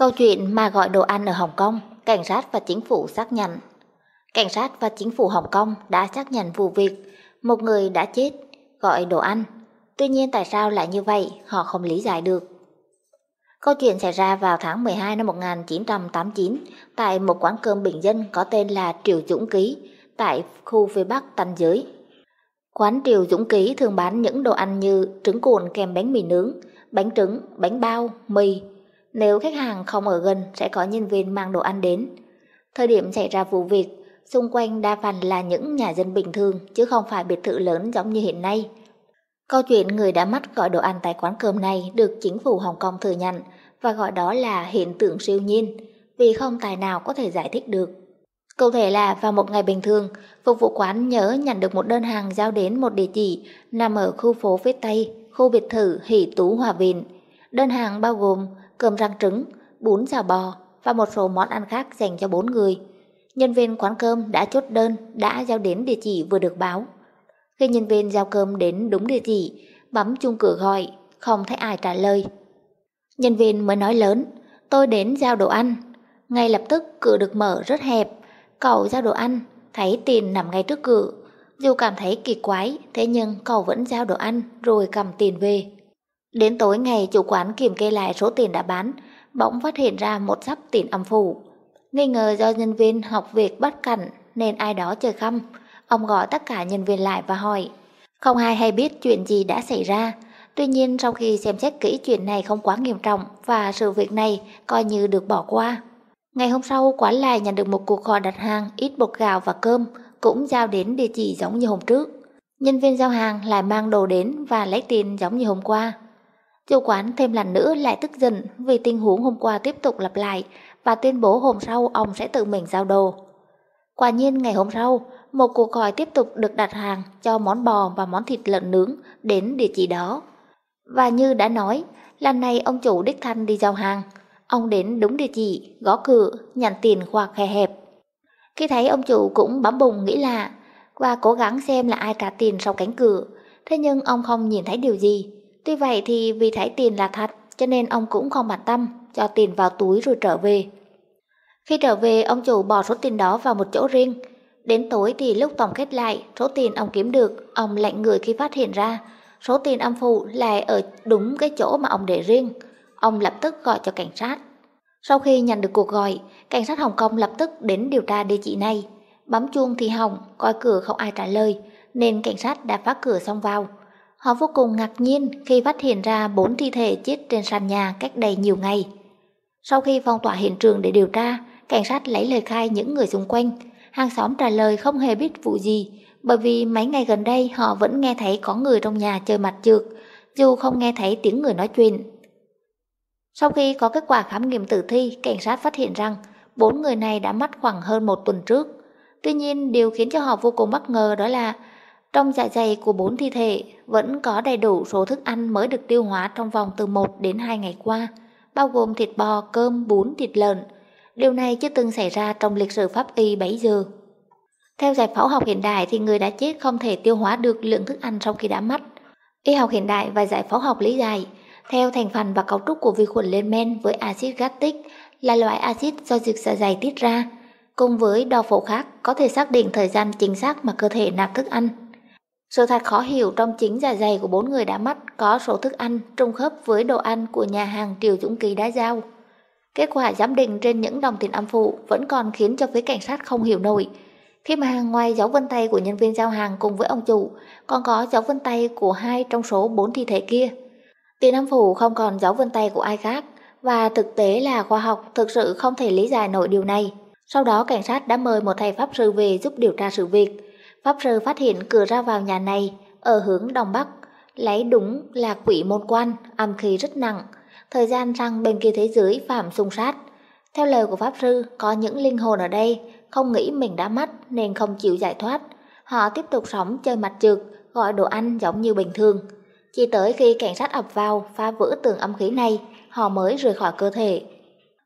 Câu chuyện mà gọi đồ ăn ở Hồng Kông, cảnh sát và chính phủ xác nhận. Cảnh sát và chính phủ Hồng Kông đã xác nhận vụ việc một người đã chết gọi đồ ăn. Tuy nhiên tại sao lại như vậy họ không lý giải được. Câu chuyện xảy ra vào tháng 12 năm 1989 tại một quán cơm bình dân có tên là Triều Dũng Ký tại khu phía Bắc Tân Giới. Quán Triều Dũng Ký thường bán những đồ ăn như trứng cuộn kèm bánh mì nướng, bánh trứng, bánh bao, mì, nếu khách hàng không ở gần sẽ có nhân viên mang đồ ăn đến. Thời điểm xảy ra vụ việc, xung quanh đa phần là những nhà dân bình thường chứ không phải biệt thự lớn giống như hiện nay. Câu chuyện người đã mắt gọi đồ ăn tại quán cơm này được chính phủ Hồng Kông thừa nhận và gọi đó là hiện tượng siêu nhiên vì không tài nào có thể giải thích được. Cụ thể là vào một ngày bình thường, phục vụ quán nhớ nhận được một đơn hàng giao đến một địa chỉ nằm ở khu phố phía Tây, khu biệt thự Hỷ Tú Hòa Viện. Đơn hàng bao gồm cơm rang trứng, bún xào bò và một số món ăn khác dành cho bốn người. Nhân viên quán cơm đã chốt đơn, đã giao đến địa chỉ vừa được báo. Khi nhân viên giao cơm đến đúng địa chỉ, bấm chuông cửa gọi, không thấy ai trả lời. Nhân viên mới nói lớn, tôi đến giao đồ ăn. Ngay lập tức cửa được mở rất hẹp, cậu giao đồ ăn, thấy tiền nằm ngay trước cửa. Dù cảm thấy kỳ quái, thế nhưng cậu vẫn giao đồ ăn rồi cầm tiền về. Đến tối ngày chủ quán kiểm kê lại số tiền đã bán, bỗng phát hiện ra một sắp tiền âm phủ. Nghi ngờ do nhân viên học việc bắt cặn nên ai đó chơi khăm, ông gọi tất cả nhân viên lại và hỏi. Không ai hay biết chuyện gì đã xảy ra, tuy nhiên sau khi xem xét kỹ chuyện này không quá nghiêm trọng và sự việc này coi như được bỏ qua. Ngày hôm sau quán lại nhận được một cuộc gọi đặt hàng ít bột gạo và cơm, cũng giao đến địa chỉ giống như hôm trước. Nhân viên giao hàng lại mang đồ đến và lấy tiền giống như hôm qua. Tiêu quán thêm lần nữa lại tức giận vì tình huống hôm qua tiếp tục lặp lại và tuyên bố hôm sau ông sẽ tự mình giao đồ. Quả nhiên ngày hôm sau, một cuộc gọi tiếp tục được đặt hàng cho món bò và món thịt lợn nướng đến địa chỉ đó. Và như đã nói, lần này ông chủ đích thân đi giao hàng. Ông đến đúng địa chỉ, gõ cửa, nhận tiền qua khe hẹp. Khi thấy ông chủ cũng bấm bùng nghĩ lạ và cố gắng xem là ai trả tiền sau cánh cửa, thế nhưng ông không nhìn thấy điều gì. Tuy vậy thì vì thấy tiền là thật, cho nên ông cũng không bản tâm, cho tiền vào túi rồi trở về. Khi trở về, ông chủ bỏ số tiền đó vào một chỗ riêng. Đến tối thì lúc tổng kết lại, số tiền ông kiếm được, ông lạnh người khi phát hiện ra, số tiền âm phụ lại ở đúng cái chỗ mà ông để riêng. Ông lập tức gọi cho cảnh sát. Sau khi nhận được cuộc gọi, cảnh sát Hồng Kông lập tức đến điều tra địa chỉ này. Bấm chuông thì hỏng, coi cửa không ai trả lời, nên cảnh sát đã phá cửa xông vào. Họ vô cùng ngạc nhiên khi phát hiện ra bốn thi thể chết trên sàn nhà cách đây nhiều ngày. Sau khi phong tỏa hiện trường để điều tra, cảnh sát lấy lời khai những người xung quanh. Hàng xóm trả lời không hề biết vụ gì, bởi vì mấy ngày gần đây họ vẫn nghe thấy có người trong nhà chơi mặt trượt, dù không nghe thấy tiếng người nói chuyện. Sau khi có kết quả khám nghiệm tử thi, cảnh sát phát hiện rằng bốn người này đã mất khoảng hơn một tuần trước. Tuy nhiên, điều khiến cho họ vô cùng bất ngờ đó là trong dạ dày của bốn thi thể vẫn có đầy đủ số thức ăn mới được tiêu hóa trong vòng từ 1 đến 2 ngày qua, bao gồm thịt bò, cơm, bún, thịt lợn. Điều này chưa từng xảy ra trong lịch sử pháp y bấy giờ. Theo giải phẫu học hiện đại thì người đã chết không thể tiêu hóa được lượng thức ăn sau khi đã mất. Y học hiện đại và giải phẫu học lý giải, theo thành phần và cấu trúc của vi khuẩn lên men với axit lactic là loại axit do dịch dạ dày tiết ra, cùng với đo phổ khác có thể xác định thời gian chính xác mà cơ thể nạp thức ăn. Sự thật khó hiểu trong chính dạ dày của bốn người đã mất có số thức ăn trùng khớp với đồ ăn của nhà hàng Triều Dũng Kỳ đã giao. Kết quả giám định trên những đồng tiền âm phụ vẫn còn khiến cho phía cảnh sát không hiểu nổi. Khi mà hàng ngoài dấu vân tay của nhân viên giao hàng cùng với ông chủ, còn có dấu vân tay của hai trong số bốn thi thể kia. Tiền âm phủ không còn dấu vân tay của ai khác, và thực tế là khoa học thực sự không thể lý giải nổi điều này. Sau đó cảnh sát đã mời một thầy pháp sư về giúp điều tra sự việc. Pháp sư phát hiện cửa ra vào nhà này ở hướng đông bắc, lấy đúng là quỷ môn quan, âm khí rất nặng, thời gian rằng bên kia thế giới phạm xung sát. Theo lời của Pháp sư, có những linh hồn ở đây không nghĩ mình đã mất nên không chịu giải thoát. Họ tiếp tục sống chơi mặt trượt, gọi đồ ăn giống như bình thường. Chỉ tới khi cảnh sát ập vào phá vỡ tường âm khí này, họ mới rời khỏi cơ thể.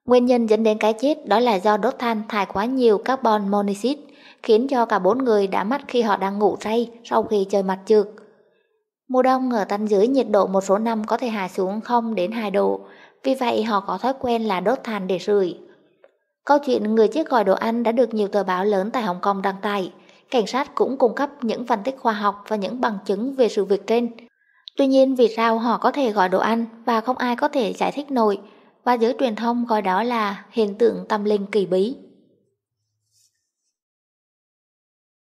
Nguyên nhân dẫn đến cái chết đó là do đốt than thải quá nhiều carbon monoxide khiến cho cả bốn người đã mắt khi họ đang ngủ say sau khi chơi mặt trượt. Mùa đông ở tanh dưới nhiệt độ một số năm có thể hạ xuống 0 đến 2 độ, vì vậy họ có thói quen là đốt than để sưởi. Câu chuyện người chết gọi đồ ăn đã được nhiều tờ báo lớn tại Hồng Kông đăng tải. Cảnh sát cũng cung cấp những phân tích khoa học và những bằng chứng về sự việc trên. Tuy nhiên vì sao họ có thể gọi đồ ăn và không ai có thể giải thích nổi, và giới truyền thông gọi đó là hiện tượng tâm linh kỳ bí.